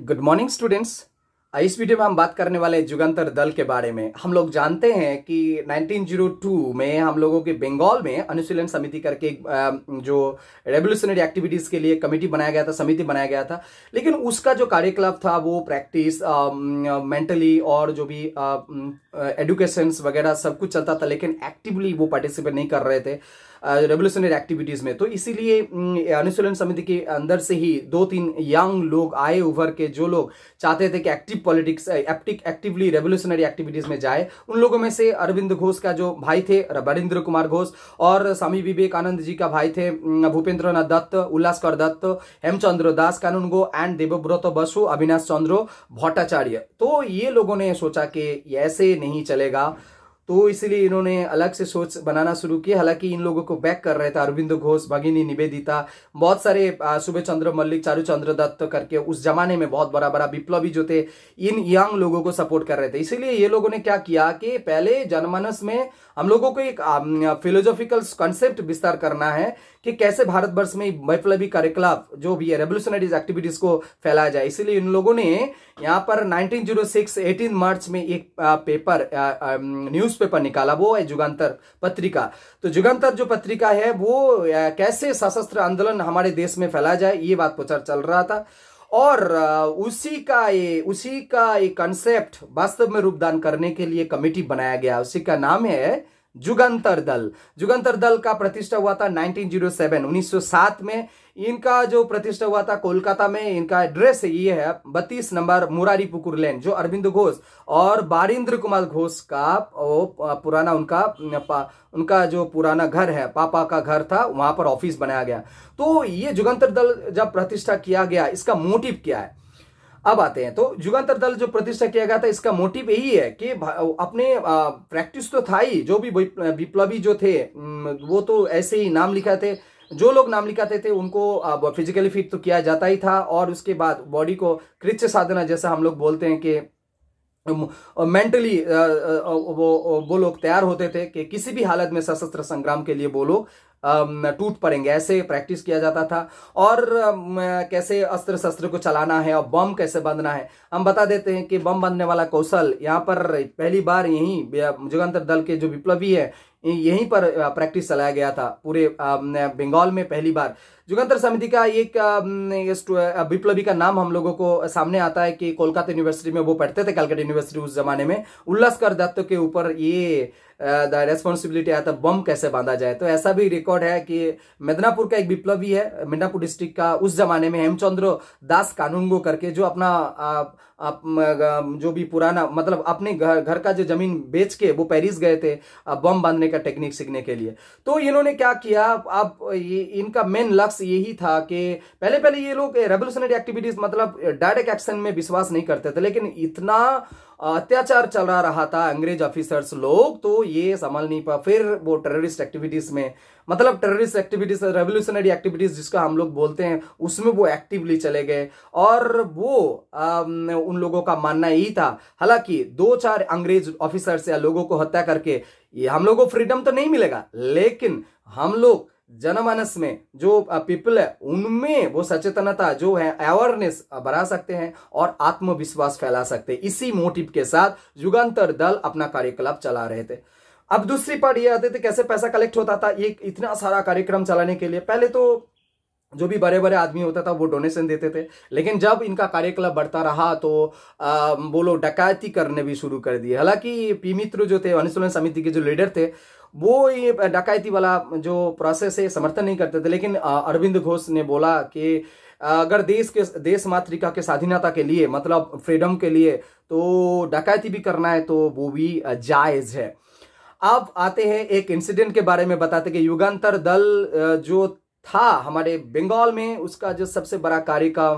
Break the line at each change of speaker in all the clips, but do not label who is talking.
good morning students इस video में हम बात करने वाले जुगंतर दल के बारे में हम लोग जानते हैं कि 1902 में हम लोगों के बंगाल में अनुशीलन समिति करके जो रेवोल्यूशनरी एक्टिविटीज़ के लिए कमेटी बनाया गया था समिति बनाया गया था लेकिन उसका जो कार्यकलाप था वो प्रैक्टिस मेंटली और जो भी एडुकेशंस वगैरह सब कुछ चलता था लेकिन एक्टिवली वो पार्टिसिपेट नहीं कर रहे थे रेवोल्यूशनरी एक्टिविटीज में तो इसीलिए अनुशीलन समिति के अंदर से ही दो तीन यंग लोग आए उभर के जो लोग चाहते थे कि active politics active actively revolutionary activities में जाए उन लोगों में से अरविंद घोष का जो भाई थे बरिंद्र कुमार घोष और स्वामी विवेकानंद जी का भाई थे भूपेंद्र नाथ दत्त उल्लासकर दत्त हेमचंद्र दास कानूनगो एंड देवव्रत बसु अविनाश चंद्र भट्टाचार्य तो ये लोगों ने सोचा कि ऐसे नहीं चलेगा तो इसलिए इन्होंने अलग से सोच बनाना शुरू किया हालांकि इन लोगों को बैक कर रहे थे अरविंद घोष भगिनी निवेदिता बहुत सारे सुबह चंद्र मल्लिक चारू चंद्र दत्त करके उस जमाने में बहुत बड़ा बड़ा विप्लवी जो थे इन यंग लोगों को सपोर्ट कर रहे थे इसीलिए ये लोगों ने क्या किया कि पहले जनमानस में हम लोगों को एक फिलोजॉफिकल कॉन्सेप्ट विस्तार करना है कि कैसे भारतवर्ष में विप्लवी कार्यकलाप जो भी है रेवोल्यूशनरीज एक्टिविटीज को फैलाया जाए इसीलिए इन लोगों ने यहाँ पर नाइनटीन जीरो मार्च में एक पेपर न्यूज न्यूज़पेपर निकाला वो है जुगांतर पत्रिका तो जुगांतर जो पत्रिका है वो कैसे सशस्त्र आंदोलन हमारे देश में फैला जाए ये बात प्रचार चल रहा था और उसी का ये उसी का ये कंसेप्ट वास्तव में रूपदान करने के लिए कमेटी बनाया गया उसी का नाम है जुगंतर दल जुगंतर दल का प्रतिष्ठा हुआ था 1907 1907 में इनका जो प्रतिष्ठा हुआ था कोलकाता में इनका एड्रेस ये है बत्तीस नंबर मुरारी पुकुर लेन जो अरविंद घोष और बारिंद्र कुमार घोष का वो पुराना उनका उनका जो पुराना घर है पापा का घर था वहां पर ऑफिस बनाया गया तो ये जुगंतर दल जब प्रतिष्ठा किया गया इसका मोटिव क्या है अब आते हैं तो युगांतर दल जो प्रतिष्ठा किया गया था इसका मोटिव यही है कि अपने प्रैक्टिस तो था ही जो भी विप्लवी जो थे वो तो ऐसे ही नाम लिखा थे जो लोग नाम लिखाते थे उनको फिजिकली फिट तो किया जाता ही था और उसके बाद बॉडी को कृत्य साधना जैसा हम लोग बोलते हैं कि मेंटली वो वो लोग तैयार होते थे कि किसी भी हालत में सशस्त्र संग्राम के लिए वो लोग टूट पड़ेंगे ऐसे प्रैक्टिस किया जाता था और कैसे अस्त्र शस्त्र को चलाना है और बम कैसे बांधना है हम बता देते हैं कि बम बांधने वाला कौशल यहाँ पर पहली बार यही जुगंतर दल के जो विप्लवी है यहीं पर प्रैक्टिस चलाया गया था पूरे बंगाल में पहली बार जुगंतर समिति का एक विप्लवी का नाम हम लोगों को सामने आता है कि कोलकाता यूनिवर्सिटी में वो पढ़ते थे कलकत्ता यूनिवर्सिटी उस जमाने में उल्लासकर दत्त के ऊपर ये द रेस्पॉन्सिबिलिटी आया था बम कैसे बांधा जाए तो ऐसा भी रिकॉर्ड है कि मेदनापुर का एक विप्लवी है मेदनापुर डिस्ट्रिक्ट का उस जमाने में हेमचंद्र दास कानूनगो करके जो अपना आ, आप, जो भी पुराना मतलब अपने घर घर का जो जमीन बेच के वो पेरिस गए थे बम बांधने का टेक्निक सीखने के लिए तो इन्होंने क्या किया अब ये इनका मेन लक्ष्य यही था कि पहले पहले ये लोग रेवोल्यूशनरी एक्टिविटीज मतलब डायरेक्ट एक्शन में विश्वास नहीं करते थे लेकिन इतना अत्याचार चल रहा था अंग्रेज ऑफिसर्स लोग तो ये संभाल नहीं पा फिर वो टेररिस्ट एक्टिविटीज में मतलब टेररिस्ट एक्टिविटीज रेवोल्यूशनरी एक्टिविटीज जिसका हम लोग बोलते हैं उसमें वो एक्टिवली चले गए और वो आ, उन लोगों का मानना यही था हालांकि दो चार अंग्रेज ऑफिसर्स या लोगों को हत्या करके ये हम लोग को फ्रीडम तो नहीं मिलेगा लेकिन हम लोग जनमानस में जो पीपल है उनमें वो सचेतनता जो है अवेयरनेस बढ़ा सकते हैं और आत्मविश्वास फैला सकते हैं इसी मोटिव के साथ युगांतर दल अपना कार्यकलाप चला रहे थे अब दूसरी पार्ट ये आते थे कैसे पैसा कलेक्ट होता था ये इतना सारा कार्यक्रम चलाने के लिए पहले तो जो भी बड़े बड़े आदमी होता था वो डोनेशन देते थे लेकिन जब इनका कार्यकलाप बढ़ता रहा तो आ, डकैती करने भी शुरू कर दिए हालांकि पी मित्र जो थे अनुशीलन समिति के जो लीडर थे वो ये डकैती वाला जो प्रोसेस है समर्थन नहीं करते थे लेकिन अरविंद घोष ने बोला कि अगर देश के देश मातृका के स्वाधीनता के लिए मतलब फ्रीडम के लिए तो डकैती भी करना है तो वो भी जायज़ है अब आते हैं एक इंसिडेंट के बारे में बताते कि युगांतर दल जो था हमारे बंगाल में उसका जो सबसे बड़ा कार्य का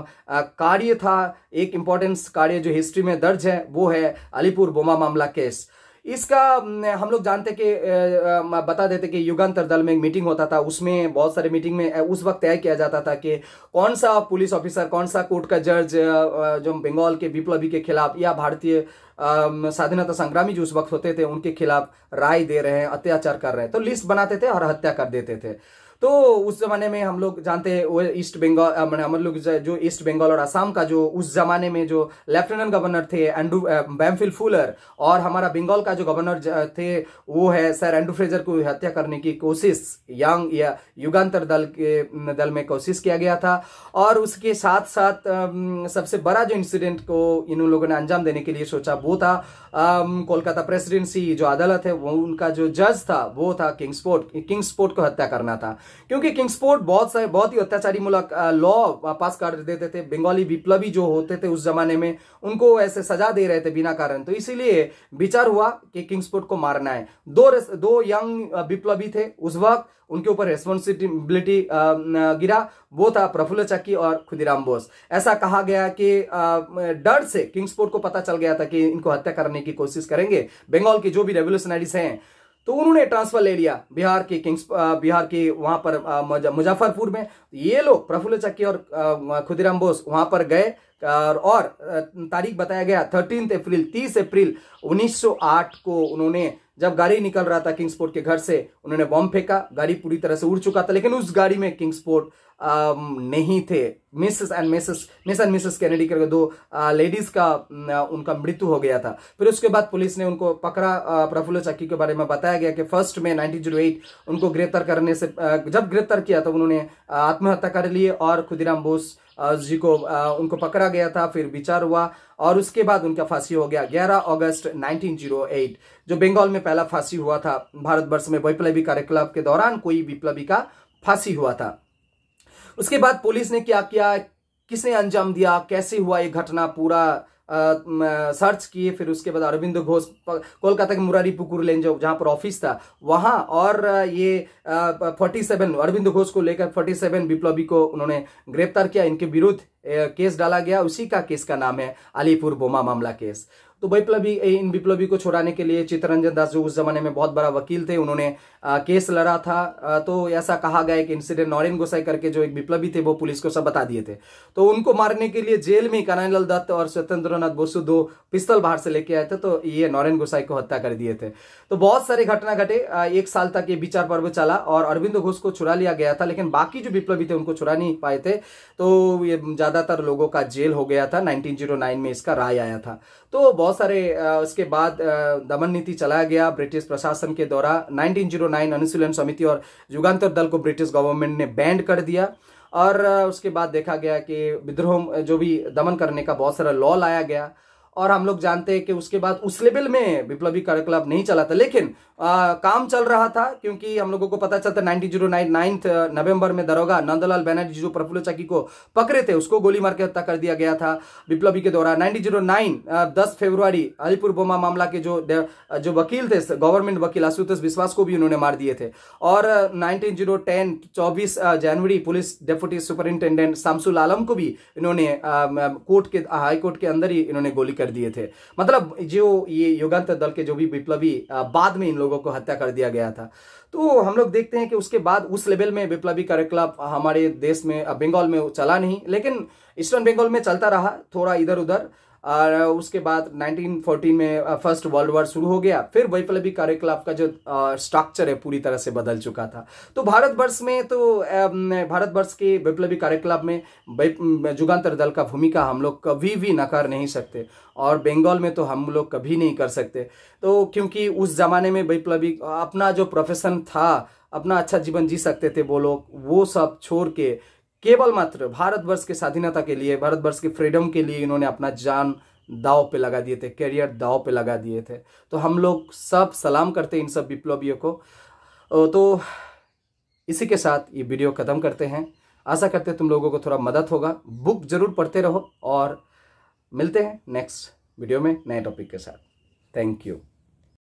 कार्य था एक इम्पोर्टेंस कार्य जो हिस्ट्री में दर्ज है वो है अलीपुर बोमा मामला केस इसका हम लोग जानते कि बता देते कि युगांतर दल में एक मीटिंग होता था उसमें बहुत सारे मीटिंग में उस वक्त तय किया जाता था कि कौन सा पुलिस ऑफिसर कौन सा कोर्ट का जज जो बंगाल के विप्लवी के खिलाफ या भारतीय स्वाधीनता संग्रामी जो उस वक्त होते थे उनके खिलाफ राय दे रहे हैं अत्याचार कर रहे हैं तो लिस्ट बनाते थे और हत्या कर देते थे तो उस जमाने में हम लोग जानते हैं वो ईस्ट बंगाल मैंने हम लोग जो ईस्ट बंगाल और आसाम का जो उस जमाने में जो लेफ्टिनेंट गवर्नर थे एंडू बैमफिल फूलर और हमारा बंगाल का जो गवर्नर थे वो है सर एंड्रू फ्रेजर को हत्या करने की कोशिश यंग या युगान्तर दल के दल में कोशिश किया गया था और उसके साथ साथ सबसे बड़ा जो इंसिडेंट को इन लोगों ने अंजाम देने के लिए सोचा वो था कोलकाता प्रेसिडेंसी जो अदालत है वो उनका जो जज था वो था किंग्सपोर्ट किंग्सपोर्ट को हत्या करना था क्योंकि किंग्सपोर्ट बहुत सारे बहुत ही अत्याचारी लॉ पास कर देते थे बंगाली विप्लवी जो होते थे उस जमाने में उनको ऐसे सजा दे रहे थे बिना कारण तो इसीलिए विचार हुआ कि किंग्सपोर्ट को मारना है दो दो यंग विप्लवी थे उस वक्त उनके ऊपर रेस्पॉन्सिबिलिटी गिरा वो था प्रफुल्ल चक्की और खुदीराम बोस ऐसा कहा गया कि डर से किंग्सपोर्ट को पता चल गया था कि इनको हत्या करने की कोशिश करेंगे बंगाल के जो भी रेवोल्यूशनरीज हैं तो उन्होंने ट्रांसफर ले लिया बिहार के किंग्स बिहार के वहां पर मुजफ्फरपुर में ये लोग प्रफुल्ल चक्की और खुदीराम बोस वहां पर गए और तारीख बताया गया थर्टीन अप्रैल तीस अप्रैल 1908 को उन्होंने जब गाड़ी निकल रहा था किंग्सपोर्ट के घर से उन्होंने बम फेंका गाड़ी पूरी तरह से उड़ चुका था लेकिन उस गाड़ी में किंग्सपोर्ट नहीं थे Mrs and Mrs Miss and Mrs Kennedy करके दो लेडीज का उनका मृत्यु हो गया था फिर उसके बाद पुलिस ने उनको पकड़ा प्रफुल्ल चक्की के बारे में बताया गया कि फर्स्ट में 1908 उनको गिरफ्तार करने से जब गिरफ्तार किया तो उन्होंने आत्महत्या कर लिए और खुदीराम बोस जी को उनको पकड़ा गया था फिर विचार हुआ और उसके बाद उनका फांसी हो गया 11 अगस्त 1908 जो बंगाल में पहला फांसी हुआ था भारतवर्ष में वैप्लवी कार्यकलाप के दौरान कोई विप्लवी का फांसी हुआ था उसके बाद पुलिस ने क्या किया किसने अंजाम दिया कैसे हुआ ये घटना पूरा सर्च किए फिर उसके बाद अरविंद घोष कोलकाता के मुरारी पुकुर लेन जो जहाँ पर ऑफिस था वहाँ और ये फोर्टी सेवन अरविंद घोष को लेकर फोर्टी सेवन विप्लवी को उन्होंने गिरफ्तार किया इनके विरुद्ध केस डाला गया उसी का केस का नाम है अलीपुर बोमा मामला केस तो विप्लवी इन विप्लवी को छुड़ाने के लिए चित्तरंजन दास जो उस जमाने में बहुत बड़ा वकील थे उन्होंने आ, केस लड़ा था आ, तो ऐसा कहा गया कि इंसिडेंट नॉरिन गोसाई करके जो एक विप्लवी थे वो पुलिस को सब बता दिए थे तो उनको मारने के लिए जेल में कनाईलाल दत्त और स्वतंत्र बोसु दो पिस्तल बाहर से लेके आए थे तो ये नौरेन गोसाई को हत्या कर दिए थे तो बहुत सारे घटना घटे एक साल तक ये विचार पर्व चला और अरविंद घोष को छुड़ा लिया गया था लेकिन बाकी जो विप्लवी थे उनको छुड़ा नहीं पाए थे तो ये ज्यादातर लोगों का जेल हो गया था 1909 में इसका राय आया था तो बहुत सारे उसके बाद दमन नीति चलाया गया ब्रिटिश प्रशासन के द्वारा 1909 अनुशीलन समिति और युगांतर दल को ब्रिटिश गवर्नमेंट ने बैंड कर दिया और उसके बाद देखा गया कि विद्रोह जो भी दमन करने का बहुत सारा लॉ लाया गया और हम लोग जानते हैं कि उसके बाद उस लेवल में विप्लवी कर क्लब नहीं चला था लेकिन आ, काम चल रहा था क्योंकि हम लोगों को पता चलता nineteen zero nine ninth November में दरोगा नंदलाल बैनर्जी जो प्रफुल्ल चकी को पकड़े थे उसको गोली मार के हत्या कर दिया गया था विप्लवी के द्वारा नाइनटीन जीरो नाइन दस फेब्रुआरी अलीपुर बोमा मामला के जो जो वकील थे गवर्नमेंट वकील आशुतोष विश्वास को भी उन्होंने मार दिए थे और नाइनटीन जीरो टेन चौबीस जनवरी police deputy superintendent Shamsul Alam को भी इन्होंने कोर्ट के हाईकोर्ट के अंदर ही इन्होंने गोली कर कर दिए थे मतलब जो ये योगांतर दल के जो भी विप्लवी बाद में इन लोगों को हत्या कर दिया गया था तो हम लोग देखते हैं कि उसके बाद उस लेवल में विप्लवी कार्यकलाप हमारे देश में बंगाल में चला नहीं लेकिन ईस्टर्न बंगाल में चलता रहा थोड़ा इधर उधर और उसके बाद 1914 में फर्स्ट वर्ल्ड वॉर शुरू हो गया फिर वैप्लवी कार्यकलाप का जो स्ट्रक्चर है पूरी तरह से बदल चुका था तो भारतवर्ष में तो भारतवर्ष के वैप्लवी कार्यकलाप में जुगांतर दल का भूमिका हम लोग कभी भी नकार नहीं सकते और बंगाल में तो हम लोग कभी नहीं कर सकते तो क्योंकि उस ज़माने में वैप्लवी अपना जो प्रोफेशन था अपना अच्छा जीवन जी सकते थे वो लोग वो सब छोड़ के केवल मात्र भारतवर्ष के स्वाधीनता के लिए भारतवर्ष के फ्रीडम के लिए इन्होंने अपना जान दाव पे लगा दिए थे कैरियर दाव पे लगा दिए थे तो हम लोग सब सलाम करते हैं इन सब विप्लवियों को तो इसी के साथ ये वीडियो ख़त्म करते हैं आशा करते हैं तुम लोगों को थोड़ा मदद होगा बुक जरूर पढ़ते रहो और मिलते हैं नेक्स्ट वीडियो में नए टॉपिक के साथ थैंक यू